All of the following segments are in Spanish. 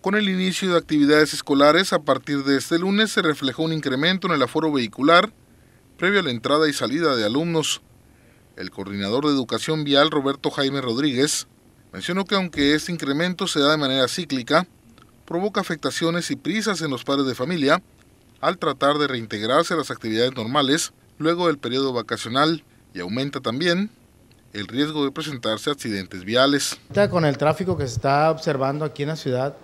Con el inicio de actividades escolares a partir de este lunes se reflejó un incremento en el aforo vehicular previo a la entrada y salida de alumnos. El coordinador de educación vial Roberto Jaime Rodríguez mencionó que aunque este incremento se da de manera cíclica, provoca afectaciones y prisas en los padres de familia al tratar de reintegrarse a las actividades normales luego del periodo vacacional y aumenta también el riesgo de presentarse accidentes viales. Con el tráfico que se está observando aquí en la ciudad,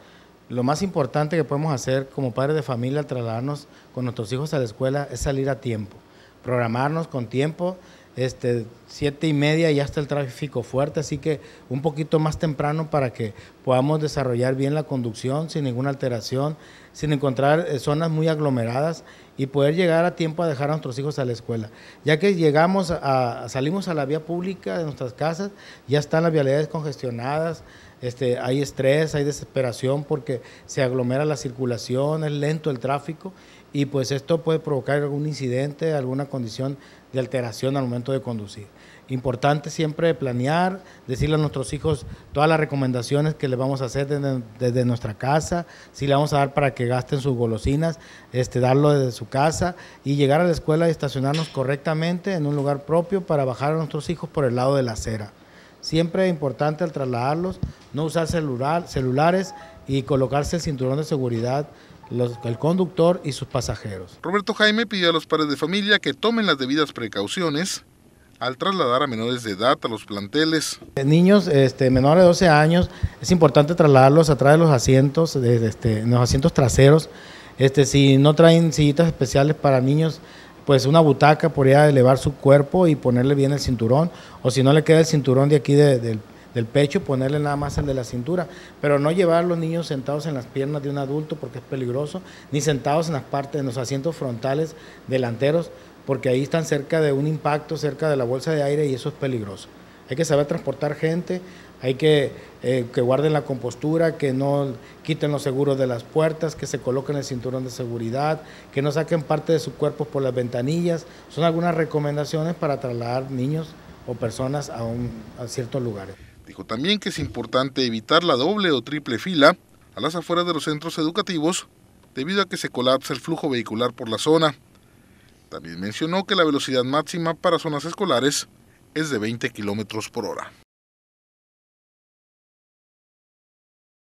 lo más importante que podemos hacer como padres de familia al trasladarnos con nuestros hijos a la escuela es salir a tiempo, programarnos con tiempo. Este, siete y media ya está el tráfico fuerte, así que un poquito más temprano para que podamos desarrollar bien la conducción sin ninguna alteración, sin encontrar eh, zonas muy aglomeradas y poder llegar a tiempo a dejar a nuestros hijos a la escuela. Ya que llegamos a, salimos a la vía pública de nuestras casas, ya están las vialidades congestionadas, este, hay estrés, hay desesperación porque se aglomera la circulación, es lento el tráfico y pues esto puede provocar algún incidente, alguna condición de alteración al momento de conducir importante siempre planear, decirle a nuestros hijos todas las recomendaciones que le vamos a hacer desde, nuestra casa, si le vamos a dar para que gasten sus golosinas, este, darlo desde su casa y llegar a la escuela y estacionarnos correctamente en un lugar propio para bajar a nuestros hijos por el lado de la acera. Siempre es importante al trasladarlos no usar celular, celulares y colocarse el cinturón de seguridad el conductor y sus pasajeros. Roberto Jaime pidió a los padres de familia que tomen las debidas precauciones al trasladar a menores de edad a los planteles. Eh, niños este, menores de 12 años, es importante trasladarlos atrás de los asientos, de, este, en los asientos traseros. Este, si no traen sillitas especiales para niños, pues una butaca podría elevar su cuerpo y ponerle bien el cinturón, o si no le queda el cinturón de aquí del pecho, ponerle nada más el de la cintura, pero no llevar los niños sentados en las piernas de un adulto porque es peligroso, ni sentados en las partes, en los asientos frontales delanteros, porque ahí están cerca de un impacto, cerca de la bolsa de aire y eso es peligroso. Hay que saber transportar gente, hay que eh, que guarden la compostura, que no quiten los seguros de las puertas, que se coloquen el cinturón de seguridad, que no saquen parte de sus cuerpo por las ventanillas. Son algunas recomendaciones para trasladar niños o personas a, un, a ciertos lugares. Dijo también que es importante evitar la doble o triple fila a las afueras de los centros educativos debido a que se colapsa el flujo vehicular por la zona. También mencionó que la velocidad máxima para zonas escolares es de 20 kilómetros por hora.